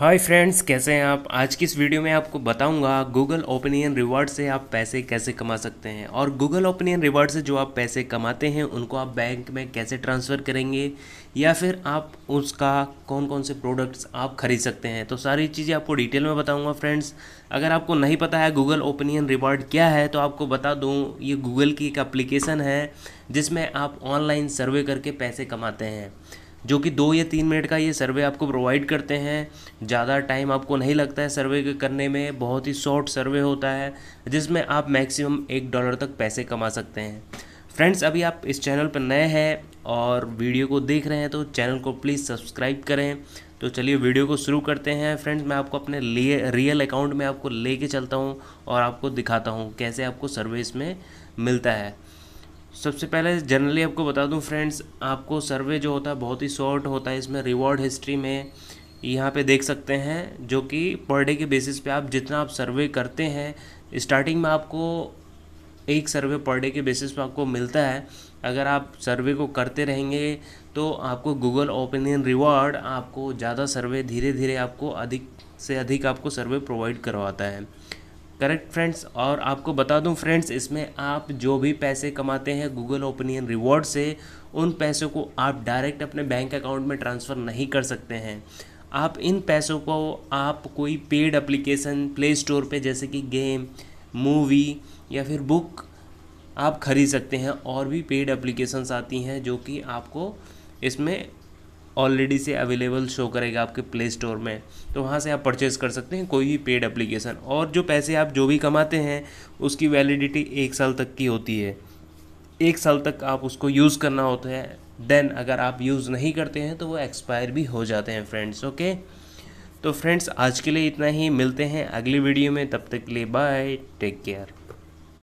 hi friends कैसे हैं आप आज की इस वीडियो में आपको बताऊंगा गूगल ओपिनियन रिवॉर्ड से आप पैसे कैसे कमा सकते हैं और गूगल ओपिनियन रिवॉर्ड से जो आप पैसे कमाते हैं उनको आप बैंक में कैसे ट्रांसफ़र करेंगे या फिर आप उसका कौन कौन से प्रोडक्ट्स आप खरीद सकते हैं तो सारी चीज़ें आपको डिटेल में बताऊँगा फ्रेंड्स अगर आपको नहीं पता है गूगल ओपिनियन रिवॉर्ड क्या है तो आपको बता दूँ ये गूगल की एक अप्लीकेशन है जिसमें आप ऑनलाइन सर्वे करके पैसे कमाते हैं जो कि दो या तीन मिनट का ये सर्वे आपको प्रोवाइड करते हैं ज़्यादा टाइम आपको नहीं लगता है सर्वे करने में बहुत ही शॉर्ट सर्वे होता है जिसमें आप मैक्सिमम एक डॉलर तक पैसे कमा सकते हैं फ्रेंड्स अभी आप इस चैनल पर नए हैं और वीडियो को देख रहे हैं तो चैनल को प्लीज़ सब्सक्राइब करें तो चलिए वीडियो को शुरू करते हैं फ्रेंड्स मैं आपको अपने लिए रियल अकाउंट में आपको ले चलता हूँ और आपको दिखाता हूँ कैसे आपको सर्वे इसमें मिलता है सबसे पहले जनरली आपको बता दूं फ्रेंड्स आपको सर्वे जो होता है बहुत ही शॉर्ट होता है इसमें रिवॉर्ड हिस्ट्री में यहाँ पे देख सकते हैं जो कि पर डे के बेसिस पे आप जितना आप सर्वे करते हैं स्टार्टिंग में आपको एक सर्वे पर डे के बेसिस पे आपको मिलता है अगर आप सर्वे को करते रहेंगे तो आपको गूगल ओपिनियन रिवॉर्ड आपको ज़्यादा सर्वे धीरे धीरे आपको अधिक से अधिक आपको सर्वे प्रोवाइड करवाता है करेक्ट फ्रेंड्स और आपको बता दूं फ्रेंड्स इसमें आप जो भी पैसे कमाते हैं गूगल ओपिनियन रिवॉर्ड से उन पैसों को आप डायरेक्ट अपने बैंक अकाउंट में ट्रांसफ़र नहीं कर सकते हैं आप इन पैसों को आप कोई पेड एप्लीकेशन प्ले स्टोर पर जैसे कि गेम मूवी या फिर बुक आप खरीद सकते हैं और भी पेड एप्लीकेशंस आती हैं जो कि आपको इसमें ऑलरेडी से अवेलेबल शो करेगा आपके प्ले स्टोर में तो वहाँ से आप परचेस कर सकते हैं कोई भी पेड एप्लीकेशन और जो पैसे आप जो भी कमाते हैं उसकी वैलिडिटी एक साल तक की होती है एक साल तक आप उसको यूज़ करना होता है देन अगर आप यूज़ नहीं करते हैं तो वो एक्सपायर भी हो जाते हैं फ्रेंड्स ओके तो फ्रेंड्स आज के लिए इतना ही मिलते हैं अगली वीडियो में तब तक के लिए बाय टेक केयर